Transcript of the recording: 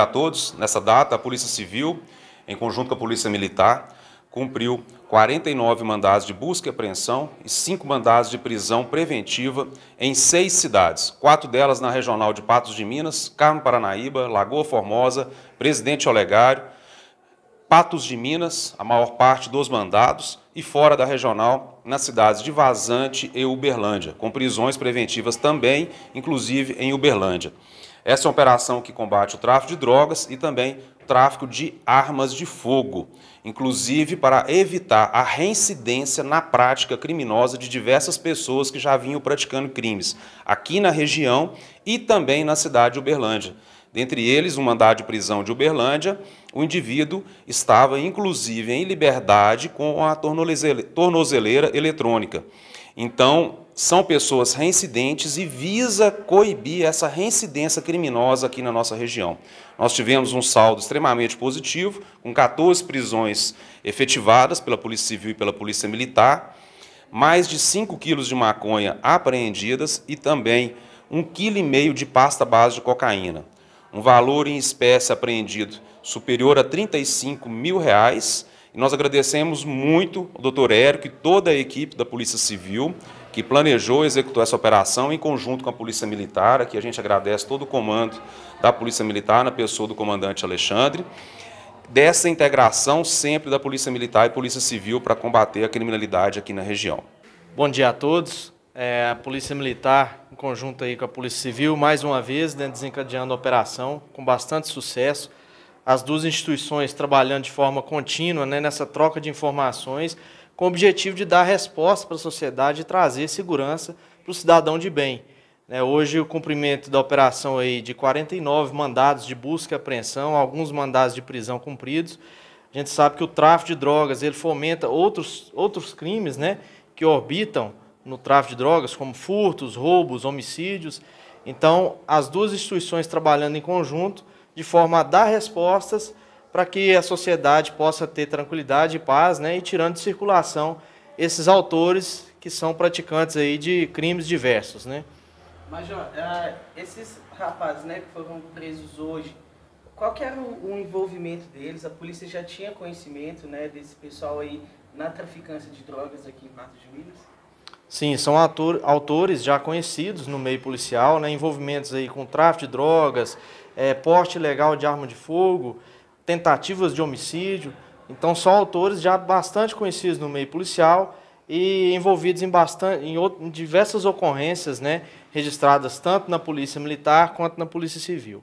A todos, nessa data, a Polícia Civil, em conjunto com a Polícia Militar, cumpriu 49 mandados de busca e apreensão e 5 mandados de prisão preventiva em seis cidades, quatro delas na regional de Patos de Minas, Carmo Paranaíba, Lagoa Formosa, Presidente Olegário, Patos de Minas, a maior parte dos mandados, e fora da regional nas cidades de Vazante e Uberlândia, com prisões preventivas também, inclusive em Uberlândia. Essa é uma operação que combate o tráfico de drogas e também o tráfico de armas de fogo, inclusive para evitar a reincidência na prática criminosa de diversas pessoas que já vinham praticando crimes aqui na região e também na cidade de Uberlândia. Dentre eles, um mandado de prisão de Uberlândia, o indivíduo estava inclusive em liberdade com a tornozeleira eletrônica. Então, são pessoas reincidentes e visa coibir essa reincidência criminosa aqui na nossa região. Nós tivemos um saldo extremamente positivo, com 14 prisões efetivadas pela Polícia Civil e pela Polícia Militar, mais de 5 quilos de maconha apreendidas e também um quilo e meio de pasta base de cocaína um valor em espécie apreendido superior a 35 mil reais. E nós agradecemos muito ao doutor Érico e toda a equipe da Polícia Civil que planejou e executou essa operação em conjunto com a Polícia Militar. Aqui a gente agradece todo o comando da Polícia Militar, na pessoa do comandante Alexandre, dessa integração sempre da Polícia Militar e Polícia Civil para combater a criminalidade aqui na região. Bom dia a todos. É, a Polícia Militar, em conjunto aí com a Polícia Civil, mais uma vez, né, desencadeando a operação com bastante sucesso. As duas instituições trabalhando de forma contínua né, nessa troca de informações, com o objetivo de dar resposta para a sociedade e trazer segurança para o cidadão de bem. É, hoje, o cumprimento da operação aí de 49 mandados de busca e apreensão, alguns mandados de prisão cumpridos. A gente sabe que o tráfico de drogas ele fomenta outros, outros crimes né, que orbitam no tráfico de drogas, como furtos, roubos, homicídios. Então, as duas instituições trabalhando em conjunto, de forma a dar respostas para que a sociedade possa ter tranquilidade e paz, né, e tirando de circulação esses autores que são praticantes aí de crimes diversos, né? Major, uh, é, esses rapazes, né, que foram presos hoje, qual que era o, o, envolvimento deles? A polícia já tinha conhecimento, né, desse pessoal aí na traficância de drogas aqui em Mato de Minas? Sim, são ator, autores já conhecidos no meio policial, né, envolvimentos aí com tráfico de drogas, é, porte ilegal de arma de fogo, tentativas de homicídio. Então são autores já bastante conhecidos no meio policial e envolvidos em, bastante, em, em diversas ocorrências né, registradas tanto na Polícia Militar quanto na Polícia Civil.